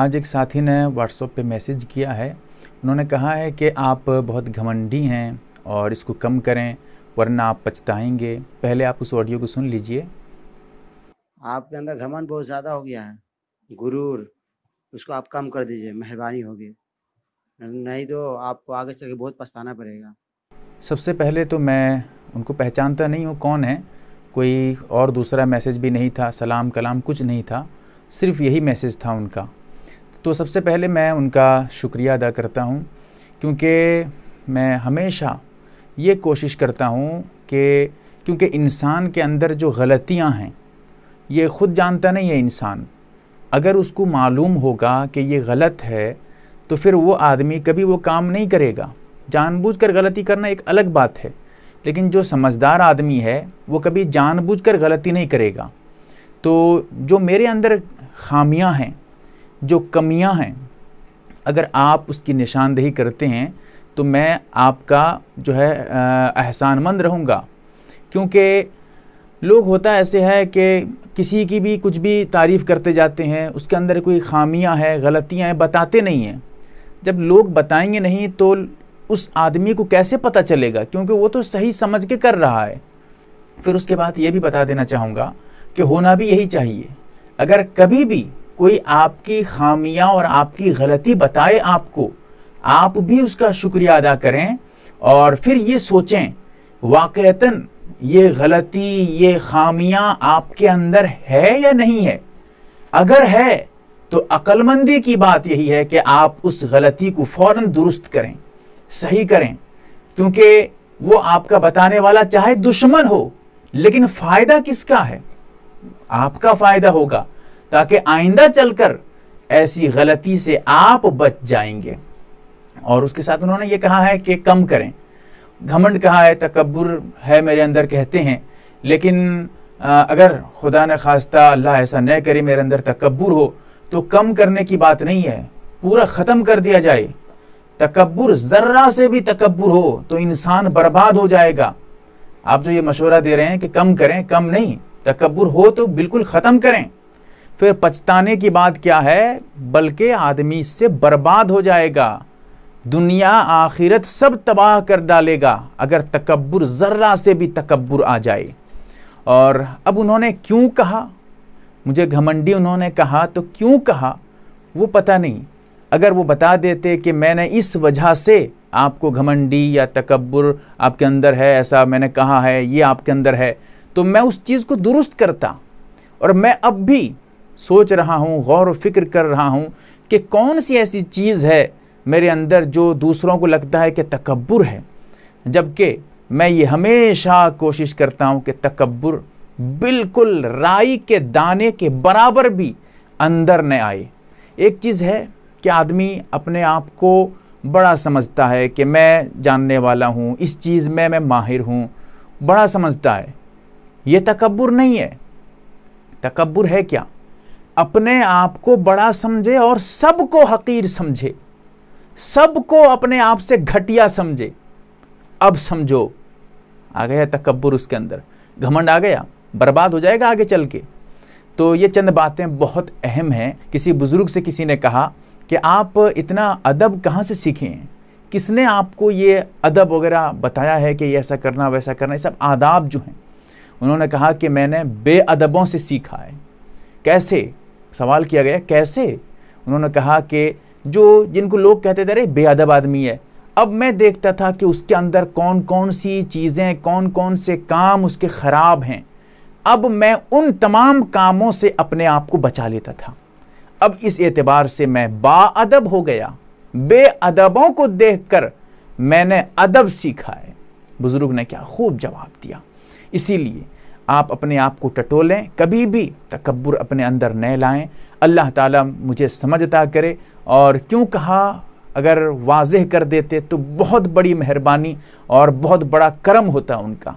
आज एक साथी ने व्हाट्सअप पे मैसेज किया है उन्होंने कहा है कि आप बहुत घमंडी हैं और इसको कम करें वरना आप पछताएंगे पहले आप उस ऑडियो को सुन लीजिए आपके अंदर घमंड बहुत ज़्यादा हो गया है गुरूर उसको आप कम कर दीजिए मेहरबानी होगी नहीं तो आपको आगे चल के बहुत पछताना पड़ेगा सबसे पहले तो मैं उनको पहचानता नहीं हूँ कौन है कोई और दूसरा मैसेज भी नहीं था सलाम कलाम कुछ नहीं था सिर्फ यही मैसेज था उनका तो सबसे पहले मैं उनका शुक्रिया अदा करता हूँ क्योंकि मैं हमेशा ये कोशिश करता हूँ कि क्योंकि इंसान के अंदर जो गलतियाँ हैं ये खुद जानता नहीं है इंसान अगर उसको मालूम होगा कि ये गलत है तो फिर वो आदमी कभी वो काम नहीं करेगा जानबूझकर गलती करना एक अलग बात है लेकिन जो समझदार आदमी है वो कभी जानबूझकर गलती नहीं करेगा तो जो मेरे अंदर खामियां हैं जो कमियां हैं अगर आप उसकी निशानदेही करते हैं तो मैं आपका जो है एहसानमंद रहूँगा क्योंकि लोग होता ऐसे है कि किसी की भी कुछ भी तारीफ़ करते जाते हैं उसके अंदर कोई खामियां हैं गलतियां हैं बताते नहीं हैं जब लोग बताएंगे नहीं तो उस आदमी को कैसे पता चलेगा क्योंकि वो तो सही समझ के कर रहा है फिर उसके बाद ये भी बता देना चाहूँगा कि होना भी यही चाहिए अगर कभी भी कोई आपकी खामियां और आपकी गलती बताए आपको आप भी उसका शुक्रिया अदा करें और फिर ये सोचें वाक़ता ये गलती ये खामियां आपके अंदर है या नहीं है अगर है तो अक्लमंदी की बात यही है कि आप उस गलती को फ़ौर दुरुस्त करें सही करें क्योंकि वो आपका बताने वाला चाहे दुश्मन हो लेकिन फ़ायदा किसका है आपका फ़ायदा होगा ताकि आइंदा चलकर ऐसी गलती से आप बच जाएंगे और उसके साथ उन्होंने ये कहा है कि कम करें घमंड कहा है तकबर है मेरे अंदर कहते हैं लेकिन अगर खुदा न खास्ता अल्लाह ऐसा न करे मेरे अंदर तकबर हो तो कम करने की बात नहीं है पूरा ख़त्म कर दिया जाए तकबर ज़र्रा से भी तकबर हो तो इंसान बर्बाद हो जाएगा आप जो ये मशवरा दे रहे हैं कि कम करें कम नहीं तकबर हो तो बिल्कुल ख़त्म करें फिर पछताने की बात क्या है बल्कि आदमी इससे बर्बाद हो जाएगा दुनिया आखिरत सब तबाह कर डालेगा अगर तकबर ज़र्रा से भी तकबर आ जाए और अब उन्होंने क्यों कहा मुझे घमंडी उन्होंने कहा तो क्यों कहा वो पता नहीं अगर वो बता देते कि मैंने इस वजह से आपको घमंडी या तकबर आपके अंदर है ऐसा मैंने कहा है ये आपके अंदर है तो मैं उस चीज़ को दुरुस्त करता और मैं अब भी सोच रहा हूँ गौर व फिक्र कर रहा हूँ कि कौन सी ऐसी चीज़ है मेरे अंदर जो दूसरों को लगता है कि तकबर है जबकि मैं ये हमेशा कोशिश करता हूँ कि तकबर बिल्कुल राई के दाने के बराबर भी अंदर न आए एक चीज़ है कि आदमी अपने आप को बड़ा समझता है कि मैं जानने वाला हूँ इस चीज़ में मैं माहिर हूँ बड़ा समझता है ये तकबर नहीं है तकबर है क्या अपने आप को बड़ा समझे और सबको हकीर समझे सबको अपने आप से घटिया समझे अब समझो आ गया तकबर उसके अंदर घमंड आ गया बर्बाद हो जाएगा आगे चल के तो ये चंद बातें बहुत अहम हैं किसी बुज़ुर्ग से किसी ने कहा कि आप इतना अदब कहाँ से सीखे हैं किसने आपको ये अदब वगैरह बताया है कि ऐसा करना वैसा करना ये सब आदाब जो हैं उन्होंने कहा कि मैंने बेअदबों से सीखा है कैसे सवाल किया गया कैसे उन्होंने कहा कि जो जिनको लोग कहते थे अरे बेअदब आदमी है अब मैं देखता था कि उसके अंदर कौन कौन सी चीज़ें कौन कौन से काम उसके ख़राब हैं अब मैं उन तमाम कामों से अपने आप को बचा लेता था अब इस एतबार से मैं बाअदब हो गया बेअदबों को देखकर मैंने अदब सीखा है बुज़ुर्ग ने क्या खूब जवाब दिया इसीलिए आप अपने आप को टटोलें कभी भी तकबर अपने अंदर न लाएं अल्लाह ताला मुझे समझता करे और क्यों कहा अगर वाजह कर देते तो बहुत बड़ी मेहरबानी और बहुत बड़ा करम होता उनका